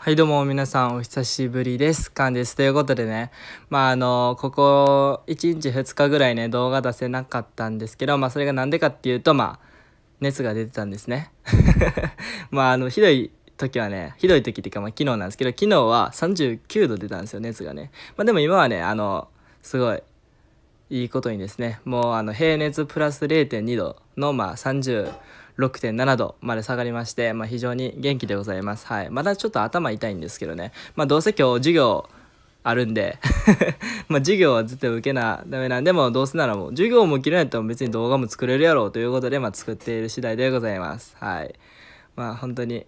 はいどうも皆さんお久しぶりです。カンです。ということでね、まああの、ここ1日2日ぐらいね、動画出せなかったんですけど、まあそれがなんでかっていうと、まあ、熱が出てたんですね。まああの、ひどい時はね、ひどい時っていうか、まあ昨日なんですけど、昨日は39度出たんですよ、熱がね。まあでも今はね、あの、すごい、いいことにですね、もうあの、平熱プラス0.2度の、まあ30、6.7度まで下がりまして、まあ、非常に元気でございます。はい。まだちょっと頭痛いんですけどね。まあ、どうせ今日授業あるんで ま授業は絶対受けなダメなんで、もどうせならもう、授業も切れないったら別に動画も作れるやろうということで、まあ、作っている次第でございます。はい。まあ、本当に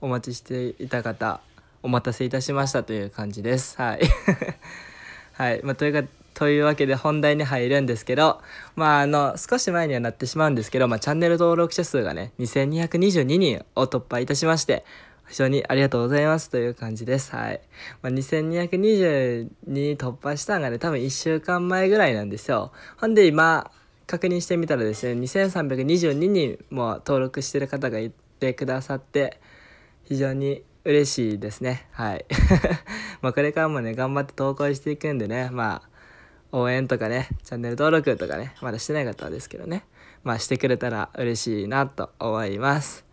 お待ちしていた方、お待たせいたしましたという感じです。はい。はい。まあ、というというわけで本題に入るんですけど、まああの、少し前にはなってしまうんですけど、まあチャンネル登録者数がね、2222人を突破いたしまして、非常にありがとうございますという感じです。はい。まあ、2222突破したんがね、多分1週間前ぐらいなんですよ。ほんで今、確認してみたらですね、2322人も登録してる方がいてくださって、非常に嬉しいですね。はい。まあこれからもね、頑張って投稿していくんでね、まあ、応援とかね、チャンネル登録とかね、まだしてない方はですけどね、まあしてくれたら嬉しいなと思います。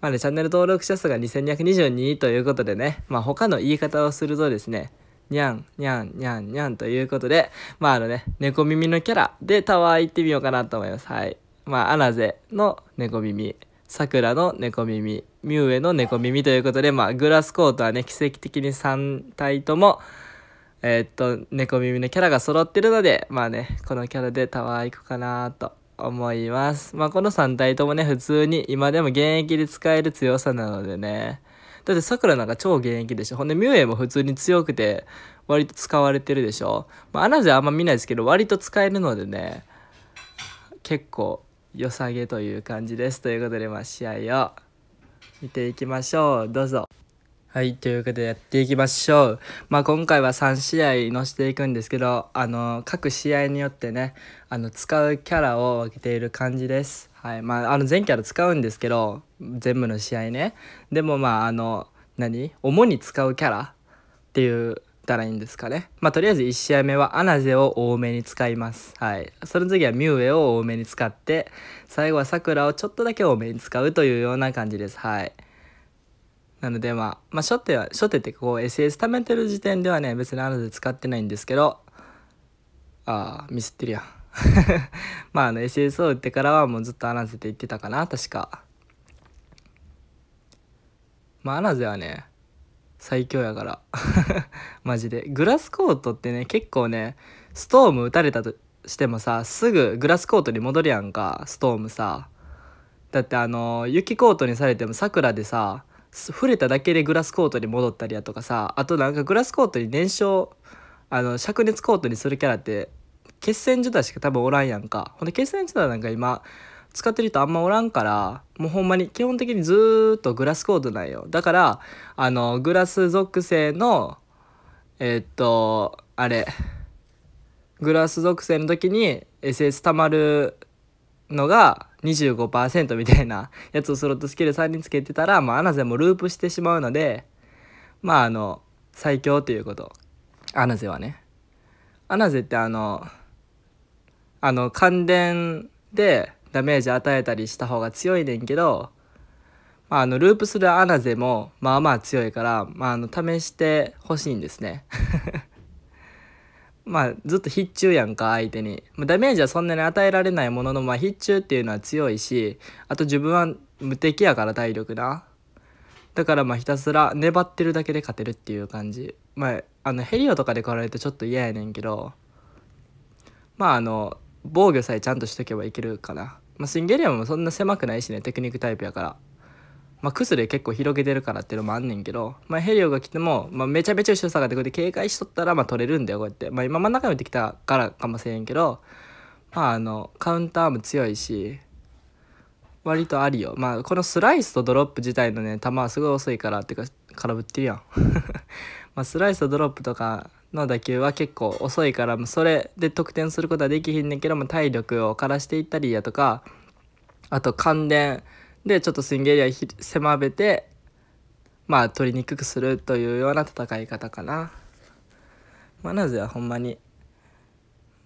まあね、チャンネル登録者数が2222ということでね、まあ他の言い方をするとですね、にゃん、にゃん、にゃん、にゃんということで、まああのね、猫耳のキャラでタワー行ってみようかなと思います。はい。まあ、アナゼの猫耳、桜の猫耳、ミュウエの猫耳ということで、まあグラスコートはね、奇跡的に3体とも、えー、っと、猫耳のキャラが揃ってるので、まあね、このキャラでタワー行くかなと思います。まあこの3体ともね、普通に今でも現役で使える強さなのでね。だって桜なんか超現役でしょ。ほんでミュウエイも普通に強くて、割と使われてるでしょ。まあアナゼあんま見ないですけど、割と使えるのでね、結構良さげという感じです。ということで、まあ試合を見ていきましょう。どうぞ。はい、というわけでやっていきましょう。まあ、今回は3試合のしていくんですけど、あの、各試合によってね、あの、使うキャラを分けている感じです。はい、まあ、あの、全キャラ使うんですけど、全部の試合ね。でもまあ、あの、何主に使うキャラって言ったらいいんですかね。まあ、とりあえず1試合目はアナゼを多めに使います。はい。その次はミュウエを多めに使って、最後はサクラをちょっとだけ多めに使うというような感じです。はい。なのでまあ、まあ、初手は、初手ってこう SS 貯めてる時点ではね、別にあので使ってないんですけど、ああ、ミスってるやん。まああの SS を打ってからはもうずっとアナゼって言ってたかな、確か。まあアナゼはね、最強やから。マジで。グラスコートってね、結構ね、ストーム打たれたとしてもさ、すぐグラスコートに戻るやんか、ストームさ。だってあの、雪コートにされても桜でさ、触れただけでグラスコートに戻ったりだとかさあとなんかグラスコートに燃焼あの灼熱コートにするキャラって決戦ジュしか多分おらんやんかほんで決戦ジュダなんか今使ってる人あんまおらんからもうほんまに基本的にずっとグラスコートなんよだからあのグラス属性のえー、っとあれグラス属性の時に SS たまるのが25%みたいなやつをスロットスキル3につけてたら、まあ、アナゼもループしてしまうので、まあ、あの、最強ということ。アナゼはね。アナゼってあの、あの、感電でダメージ与えたりした方が強いねんけど、まあ、あの、ループするアナゼも、まあまあ強いから、まあ、あの、試してほしいんですね。まあ、ずっと必中やんか相手に、まあ、ダメージはそんなに与えられないものの、まあ、必中っていうのは強いしあと自分は無敵やから体力なだからまあひたすら粘ってるだけで勝てるっていう感じまああのヘリオとかで来られるとちょっと嫌やねんけどまああの防御さえちゃんとしとけばいけるかな、まあ、スインゲリアムもそんな狭くないしねテクニックタイプやからまあ、崩れ結構広げてるからっていうのもあんねんけど、まあ、ヘリオが来ても、まあ、めちゃめちゃ後ろ下がってこうやって警戒しとったらまあ取れるんだよこうやって、まあ、今真ん中に置いてきたからかもしれんけど、まあ、あのカウンターも強いし割とありよ、まあ、このスライスとドロップ自体のね球はすごい遅いからっていうか空振ってるやん まスライスとドロップとかの打球は結構遅いからそれで得点することはできひんねんけども体力を枯らしていったりやとかあと感電でちょっとスイングエリア狭めてまあ取りにくくするというような戦い方かな。まナなぜはほんまに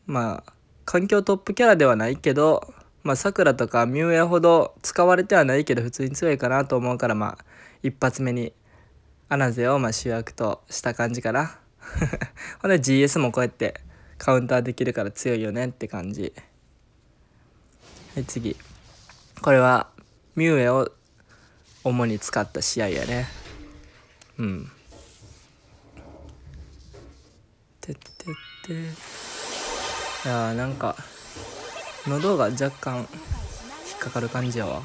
まあ環境トップキャラではないけどまあさくらとかミュウエほど使われてはないけど普通に強いかなと思うからまあ一発目にアナゼをまあ主役とした感じかな。ほんで GS もこうやってカウンターできるから強いよねって感じ。はい次。これはミューエを主に使った試合やねうんてってっていやーなんか喉が若干引っかかる感じやわ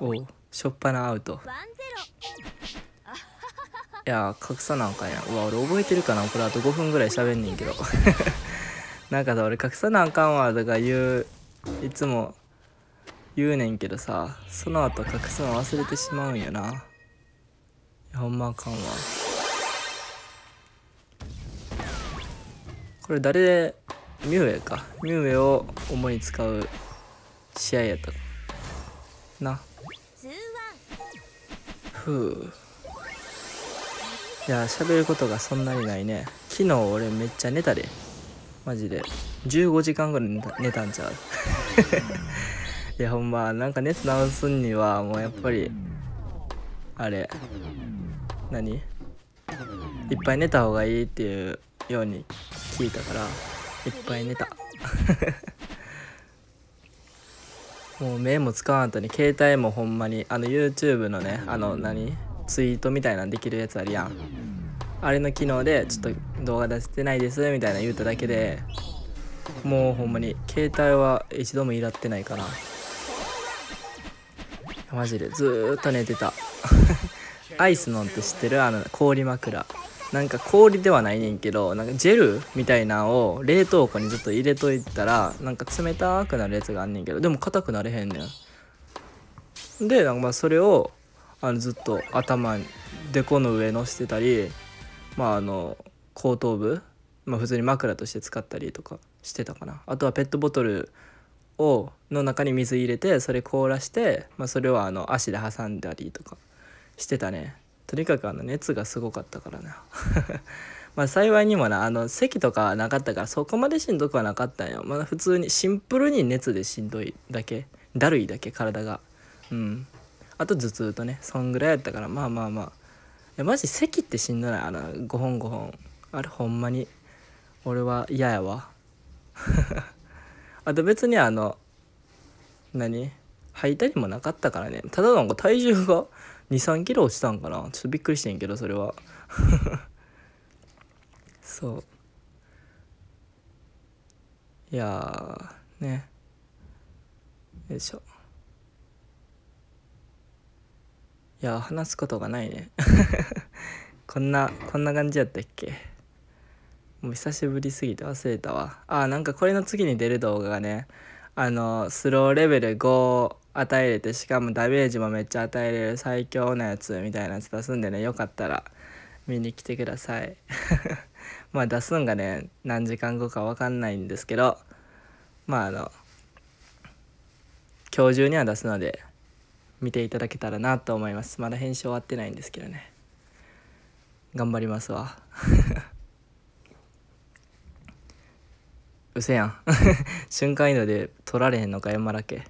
おうしょっぱなアウトいやー隠さなあかんやうわ俺覚えてるかなこれあと5分ぐらい喋んねんけど なんかさ俺隠さなあかんわとか言ういつも言うねんけどさその後隠すの忘れてしまうんよなほんまあかんわこれ誰でミュウエかミュウエを主に使う試合やったなふういや喋ることがそんなにないね昨日俺めっちゃ寝たでマジで15時間ぐらい寝たんちゃう いやほんまなんか熱治すんにはもうやっぱりあれ何いっぱい寝た方がいいっていうように聞いたからいっぱい寝た もう目も使わんとね携帯もほんまにあの YouTube のねあの何ツイートみたいなんできるやつあるやんあれの機能でちょっと動画出してないですみたいな言うただけでもうほんまに携帯は一度もいらってないからマジでずっと寝てた アイスのんって知ってるあの氷枕なんか氷ではないねんけどなんかジェルみたいなんを冷凍庫にずっと入れといたらなんか冷たくなるやつがあんねんけどでも硬くなれへんねんでなんかまあそれをあのずっと頭でこの上のしてたりまああの後頭部、まあ、普通に枕として使ったりとかしてたかなあとはペットボトルをの中に水入れてそれ凍らして、まあ、それをあの足で挟んだりとかしてたねとにかくあの熱がすごかったからな まあ幸いにもなあの席とかなかったからそこまでしんどくはなかったんよ、まあ、普通にシンプルに熱でしんどいだけだるいだけ体がうんあと頭痛とねそんぐらいやったからまあまあまあマジ咳ってしんどないあの5本5本あれほんまに俺は嫌やわ あと別にあの何履いたりもなかったからねただなんか体重が23 キロ落ちたんかなちょっとびっくりしてんけどそれは そういやねよいしょいや話すことがないねこんなこんな感じやったっけもう久しぶりすぎて忘れたわあなんかこれの次に出る動画がねあのスローレベル5与えれてしかもダメージもめっちゃ与えれる最強なやつみたいなやつ出すんでねよかったら見に来てください まあ出すんがね何時間後か分かんないんですけどまああの今日中には出すので見ていただけたらなと思いますまだ編集終わってないんですけどね頑張りますわ うせやん 瞬間移動で取られへんのか山らけ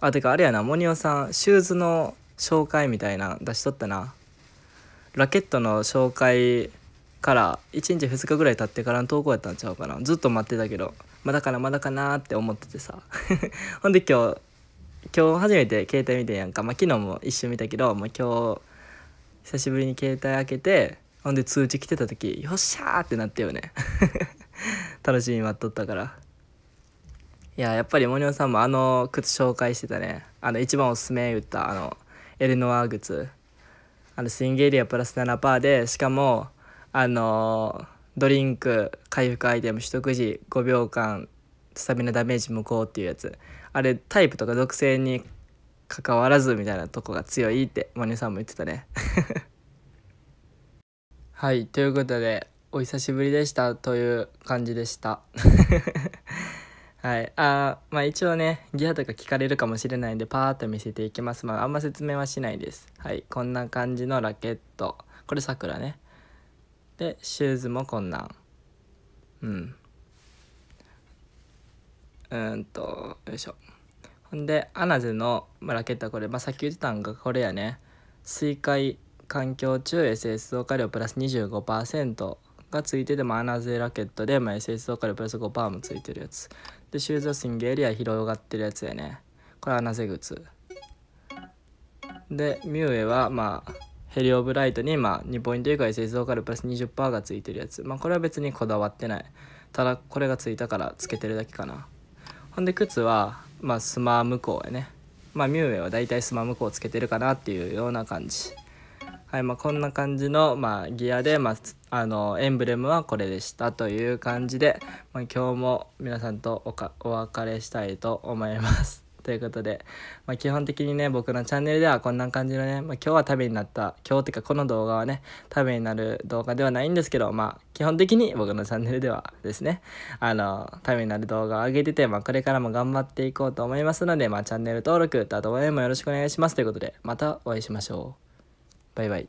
あてかあれやなモニオさんシューズの紹介みたいな出しとったなラケットの紹介から1日2日ぐらい経ってからの投稿やったんちゃうかなずっと待ってたけどまだかなまだかなって思っててさ ほんで今日今日初めて携帯見てんやんかまあ昨日も一瞬見たけど、まあ、今日久しぶりに携帯開けてほんで通知来てた時よっしゃーってなったよね 楽しみに待っとったからいややっぱりモニオさんもあの靴紹介してたねあの一番おすすめ言ったあのエルノワー靴あのスイングエリアプラス7%でしかもあのドリンク回復アイテム取得時5秒間スタミナダメージ無効っていうやつあれタイプとか属性に関わらずみたいなとこが強いってマネさんも言ってたね はいということでお久しぶりでしたという感じでした はい。あまあ一応ね、ギアとか聞かれるかもしれないんで、パーッと見せていきます。まああんま説明はしないです。はい。こんな感じのラケット。これ桜ね。で、シューズもこんなん。うん。うんと、よいしょ。ほんで、アナゼの、まあ、ラケットはこれ。まあさっき言ってたんがこれやね。水海環境中 s s 増加量プラス25%がついてて、まアナゼラケットで、まあ、SS とかでプラス5%もついてるやつ。で、シューズはスイングエリア広がってるやつやね。これアナゼ靴。で、ミューエは、まあ、ヘリオブライトに、まあ、2ポイント以下 SS ローカルプラス20%がついてるやつ。まあ、これは別にこだわってない。ただ、これがついたからつけてるだけかな。ほんで、靴は、まあ、スマー向こうやね。まあ、ミューエは大体スマー向こうつけてるかなっていうような感じ。はい、まあ、こんな感じの、まあ、ギアで、まあ、あのエンブレムはこれでしたという感じで、まあ、今日も皆さんとお別れしたいと思います。ということで、まあ、基本的にね僕のチャンネルではこんな感じのね、まあ、今日は旅になった今日っていうかこの動画はね食べになる動画ではないんですけどまあ基本的に僕のチャンネルではですねあのためになる動画を上げてて、まあ、これからも頑張っていこうと思いますので、まあ、チャンネル登録とあと応援もよろしくお願いしますということでまたお会いしましょうバイバイ